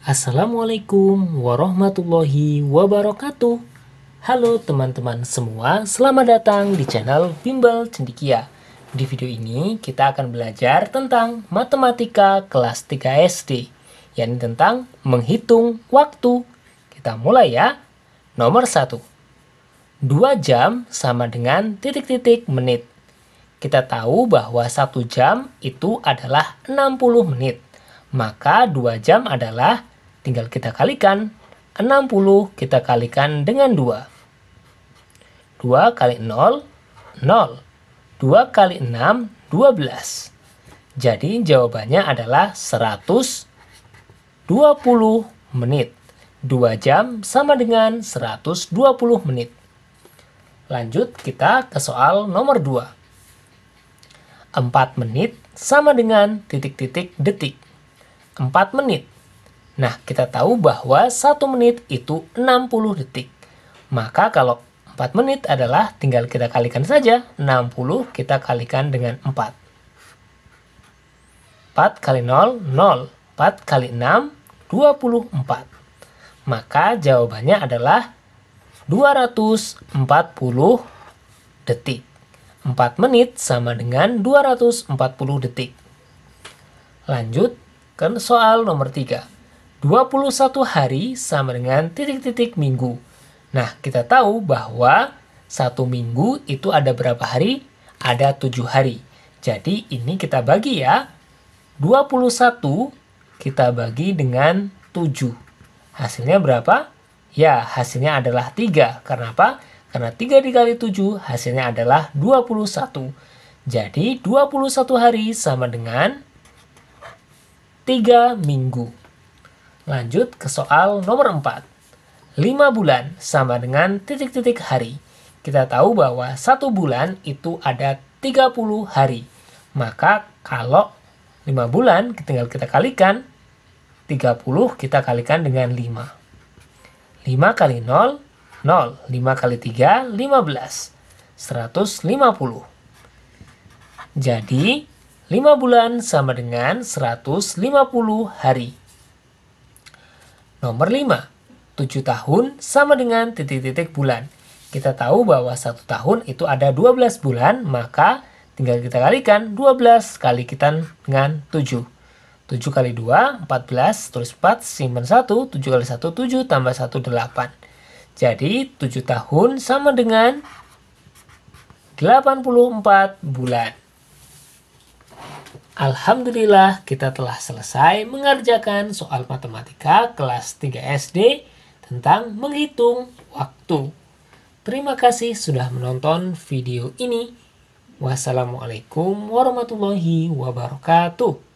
Assalamualaikum warahmatullahi wabarakatuh. Halo teman-teman semua, selamat datang di channel Bimbel Cendikia. Di video ini kita akan belajar tentang matematika kelas 3 SD, yang tentang menghitung waktu. Kita mulai ya. Nomor 1. 2 jam sama dengan titik-titik menit. Kita tahu bahwa 1 jam itu adalah 60 menit. Maka 2 jam adalah tinggal kita kalikan 60 kita kalikan dengan 2 2 kali 0 0 2 kali 6 12 jadi jawabannya adalah 120 menit 2 jam sama dengan 120 menit lanjut kita ke soal nomor 2 4 menit sama dengan titik-titik detik 4 menit Nah, kita tahu bahwa 1 menit itu 60 detik. Maka kalau 4 menit adalah tinggal kita kalikan saja 60 kita kalikan dengan 4. 4 kali 0, 0. 4 kali 6, 24. Maka jawabannya adalah 240 detik. 4 menit sama dengan 240 detik. Lanjut ke soal nomor 3. 21 hari sama dengan titik-titik minggu. Nah, kita tahu bahwa satu minggu itu ada berapa hari? Ada tujuh hari. Jadi, ini kita bagi ya. 21 kita bagi dengan 7. Hasilnya berapa? Ya, hasilnya adalah 3. Karena apa? Karena 3 dikali 7 hasilnya adalah 21. Jadi, 21 hari sama dengan 3 minggu. Lanjut ke soal nomor 4. 5 bulan sama dengan titik-titik hari. Kita tahu bahwa 1 bulan itu ada 30 hari. Maka kalau 5 bulan tinggal kita kalikan 30 kita kalikan dengan 5. 5 kali 0 0, 5 kali 3 15. 150. Jadi, 5 bulan sama dengan 150 hari. Nomor 5, 7 tahun sama dengan titik-titik bulan. Kita tahu bahwa 1 tahun itu ada 12 bulan, maka tinggal kita kalikan 12 kali kita dengan 7. 7 kali 2, 14, tulis 4, simpan 1, 7 kali 1, 7, tambah 1, 8. Jadi 7 tahun sama dengan 84 bulan. Alhamdulillah kita telah selesai mengerjakan soal matematika kelas 3 SD tentang menghitung waktu. Terima kasih sudah menonton video ini. Wassalamualaikum warahmatullahi wabarakatuh.